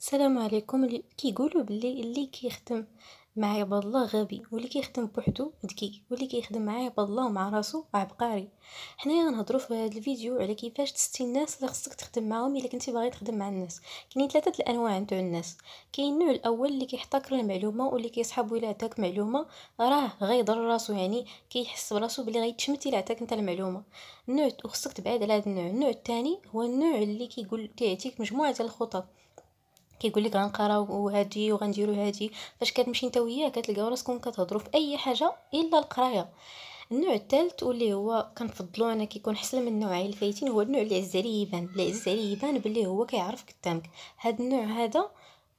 السلام عليكم كيقولوا بلي اللي كيخدم مع عباد الله غبي واللي كيخدم بوحدو ذكي واللي كيخدم مع عباد الله ومع راسو عبقري حنايا غنهضروا في هذا الفيديو على كيفاش تستي الناس اللي خصك تخدم معاهم الا كنتي باغي تخدم مع الناس كاينين ثلاثه الانواع نتاع الناس كاين النوع الاول اللي كيحتكر المعلومه واللي كيصحاب الا عطاك معلومه راه غيضر راسو يعني كيحس براسو بلي غيتشمت الا عطاك انت المعلومه النوع وخصك تبعد على هذا النوع النوع الثاني هو النوع اللي كيقول كيعطيك مجموعه ديال الخطط كيقول لك غنقراو وهادي وغنديرو هادي فاش كتمشي انت وياه كتلقاو راسكم كتهضروا في اي حاجه الا القرايه النوع الثالث واللي هو كنفضلو انا كيكون حسن من النوعين الفايتين هو النوع اللي عز عليه يبان اللي عز عليه يبان باللي هو كيعرف قدامك هاد النوع هذا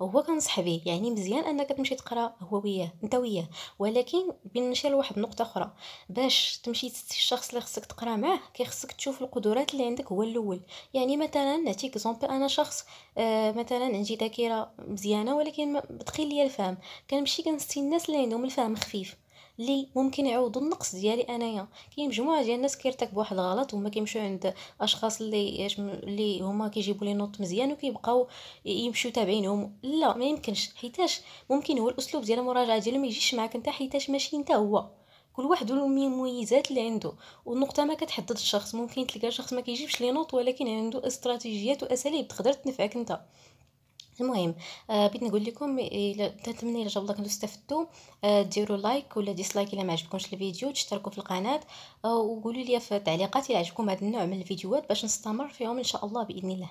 هو كنصح به يعني مزيان انك تمشي تقرا هو وياه انت وياه ولكن بالنسبه لواحد النقطه اخرى باش تمشي الشخص اللي خصك تقرا معاه كيخصك تشوف القدرات اللي عندك هو الاول يعني مثلا نعطيك زومبل انا شخص آه مثلا عندي ذاكره مزيانه ولكن بتقي ليا الفهم كنمشي كنستي الناس اللي عندهم الفهم خفيف اللي ممكن يعوضوا النقص ديالي انايا كاين مجموعه ديال الناس كيرتكبوا واحد الغلط هما كيمشيو عند اشخاص اللي اللي هما كيجيبوا لي نوط مزيان وكيبقاو يمشيو تابعينهم لا ما يمكنش حيتاش ممكن هو الاسلوب ديال المراجعه ديالو ما يجيش معاك انت حيتاش ماشي انت هو كل واحد له المميزات اللي عنده والنقطه ما كتحدد الشخص ممكن تلقى شخص ما كيجيبش لي نوط ولكن عنده استراتيجيات واساليب تقدر تنفعك انت المهم آه بغيت نقول لكم إيه، الا تتمنى الا جاب الله كنتو استفدتوا آه ديروا لايك ولا ديسلايك الا ما عجبكمش الفيديو تشتركوا في القناه آه وقولوا لي في التعليقات الا عجبكم هذا النوع من الفيديوهات باش نستمر فيهم ان شاء الله باذن الله